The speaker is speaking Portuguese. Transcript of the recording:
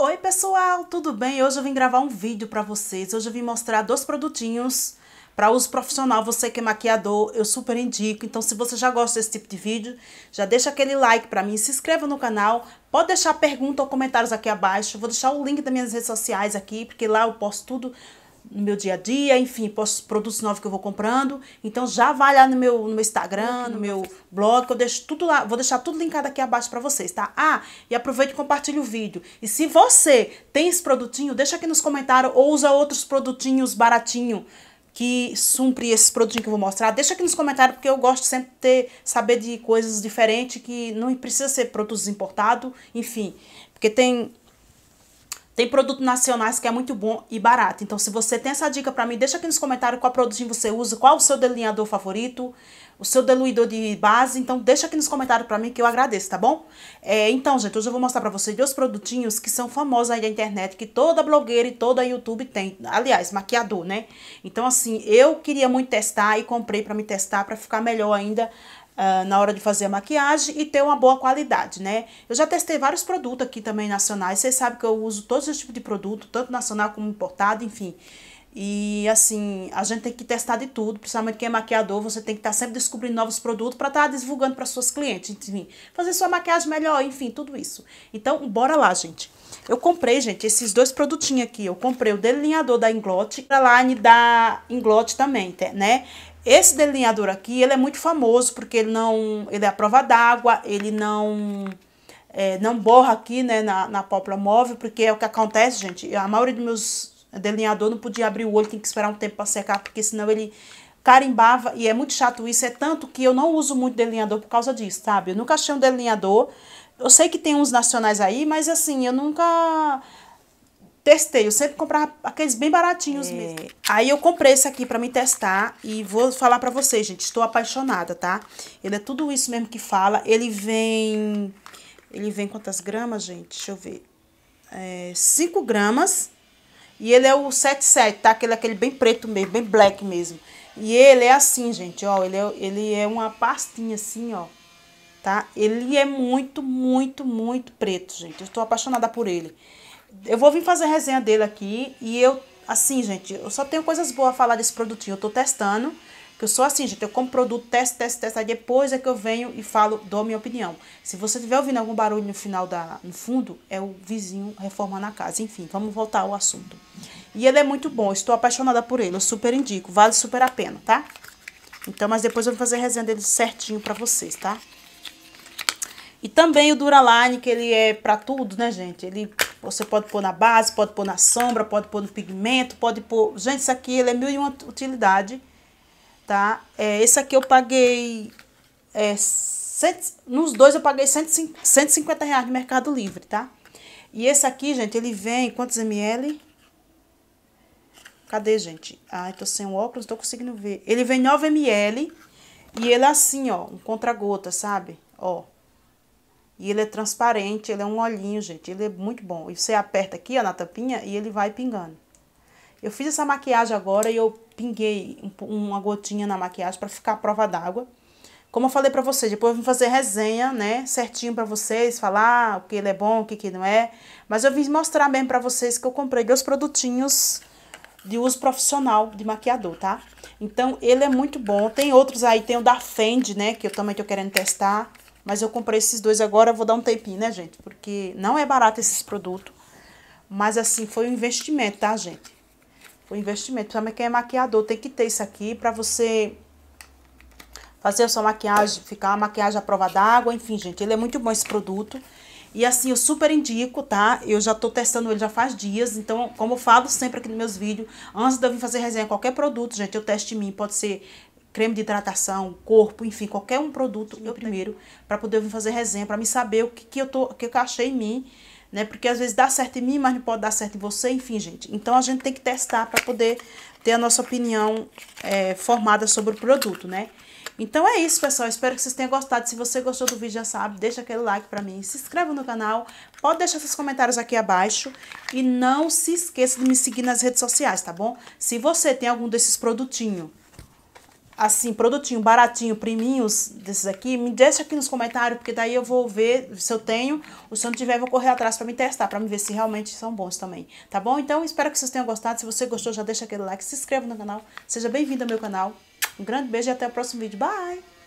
Oi pessoal, tudo bem? Hoje eu vim gravar um vídeo para vocês. Hoje eu vim mostrar dois produtinhos para uso profissional. Você que é maquiador, eu super indico. Então se você já gosta desse tipo de vídeo, já deixa aquele like para mim, se inscreva no canal. Pode deixar pergunta ou comentários aqui abaixo. Eu vou deixar o link das minhas redes sociais aqui, porque lá eu posto tudo no meu dia a dia, enfim, posso, produtos novos que eu vou comprando. Então já vai lá no meu, no meu Instagram, no meu blog, que eu deixo tudo lá, vou deixar tudo linkado aqui abaixo para vocês, tá? Ah, e aproveita e compartilha o vídeo. E se você tem esse produtinho, deixa aqui nos comentários ou usa outros produtinhos baratinho que supre esses produtinhos que eu vou mostrar. Deixa aqui nos comentários, porque eu gosto sempre de ter, saber de coisas diferentes que não precisa ser produtos importados, enfim. Porque tem tem produtos nacionais que é muito bom e barato. Então, se você tem essa dica para mim, deixa aqui nos comentários qual produtinho você usa, qual o seu delineador favorito, o seu diluidor de base. Então, deixa aqui nos comentários para mim que eu agradeço, tá bom? É, então, gente, hoje eu vou mostrar para vocês dois produtinhos que são famosos aí da internet, que toda blogueira e toda YouTube tem. Aliás, maquiador, né? Então, assim, eu queria muito testar e comprei para me testar, para ficar melhor ainda uh, na hora de fazer a maquiagem e ter uma boa qualidade, né? Eu já testei vários produtos aqui também nacionais, vocês sabem que eu uso todos os tipos de produto, tanto nacional como importado, enfim. E assim, a gente tem que testar de tudo, principalmente quem é maquiador, você tem que estar tá sempre descobrindo novos produtos para estar tá divulgando para suas clientes, enfim, fazer sua maquiagem melhor, enfim, tudo isso. Então, bora lá, gente. Eu comprei, gente, esses dois produtinhos aqui. Eu comprei o delineador da Inglot, a line da Inglot também, né? Esse delineador aqui, ele é muito famoso porque ele não, ele é a prova d'água, ele não é, não borra aqui, né, na, na pálpebra móvel, porque é o que acontece, gente. A maioria dos meus delineadores não podia abrir o olho, tem que esperar um tempo para secar, porque senão ele carimbava, e é muito chato isso, é tanto que eu não uso muito delineador por causa disso, sabe? Eu nunca achei um delineador, eu sei que tem uns nacionais aí, mas assim, eu nunca testei. Eu sempre comprava aqueles bem baratinhos é. mesmo. Aí eu comprei esse aqui para me testar e vou falar para vocês, gente. Estou apaixonada, tá? Ele é tudo isso mesmo que fala. Ele vem... Ele vem quantas gramas, gente? Deixa eu ver. É, 5 gramas. E ele é o 77, tá? Aquele, aquele bem preto mesmo, bem black mesmo. E ele é assim, gente, ó. Ele é, ele é uma pastinha assim, ó. Tá? Ele é muito, muito, muito preto, gente. Eu estou apaixonada por ele. Eu vou vir fazer a resenha dele aqui e eu, assim, gente, eu só tenho coisas boas a falar desse produtinho. Eu tô testando, que eu sou assim, gente, eu compro produto, testo, testo, testo, aí depois é que eu venho e falo, dou a minha opinião. Se você tiver ouvindo algum barulho no final da, no fundo, é o vizinho reformando a casa. Enfim, vamos voltar ao assunto. E ele é muito bom, estou apaixonada por ele, eu super indico, vale super a pena, tá? Então, mas depois eu vou fazer a resenha dele certinho pra vocês, tá? E também o Duraline, que ele é pra tudo, né, gente? Ele você pode pôr na base, pode pôr na sombra, pode pôr no pigmento, pode pôr... Gente, isso aqui ele é mil e uma utilidade, tá? É, esse aqui eu paguei... É, cento, nos dois eu paguei 150, reais no Mercado Livre, tá? E esse aqui, gente, ele vem... Quantos ml? Cadê, gente? Ai, tô sem o óculos, não tô conseguindo ver. Ele vem 9 ml e ele é assim, ó, um contra-gota, sabe? Ó. E ele é transparente, ele é um olhinho, gente. Ele é muito bom. E você aperta aqui, ó, na tampinha e ele vai pingando. Eu fiz essa maquiagem agora e eu pinguei uma gotinha na maquiagem para ficar à prova d'água. Como eu falei para vocês, depois eu vim fazer resenha, né, certinho para vocês, falar o que ele é bom, o que, que não é. Mas eu vim mostrar mesmo para vocês que eu comprei dois produtinhos de uso profissional de maquiador, tá? Então, ele é muito bom. Tem outros aí, tem o da Fendi, né, que eu também tô querendo testar. Mas eu comprei esses dois agora, vou dar um tempinho, né, gente? Porque não é barato esses produtos. Mas assim, foi um investimento, tá, gente? Foi um investimento. Também quem é maquiador tem que ter isso aqui pra você fazer a sua maquiagem, ficar uma maquiagem à prova d'água. Enfim, gente, ele é muito bom esse produto. E assim, eu super indico, tá? Eu já tô testando ele já faz dias, então, como eu falo sempre aqui nos meus vídeos, antes de eu vir fazer resenha qualquer produto, gente, eu teste em mim, pode ser creme de hidratação, corpo, enfim, qualquer um produto, Sim, eu primeiro, para poder fazer resenha, para me saber o que, que eu tô, o que eu achei em mim, né? Porque às vezes dá certo em mim, mas não pode dar certo em você, enfim, gente. Então a gente tem que testar para poder ter a nossa opinião é, formada sobre o produto, né? Então é isso, pessoal. Espero que vocês tenham gostado. Se você gostou do vídeo, já sabe, deixa aquele like pra mim, se inscreva no canal, pode deixar seus comentários aqui abaixo e não se esqueça de me seguir nas redes sociais, tá bom? Se você tem algum desses produtinhos assim, produtinho baratinho, priminhos desses aqui, me deixa aqui nos comentários, porque daí eu vou ver se eu tenho, ou se eu não tiver, eu vou correr atrás para me testar, para me ver se realmente são bons também, tá bom? Então, espero que vocês tenham gostado, se você gostou, já deixa aquele like, se inscreva no canal, seja bem-vindo ao meu canal, um grande beijo e até o próximo vídeo, bye!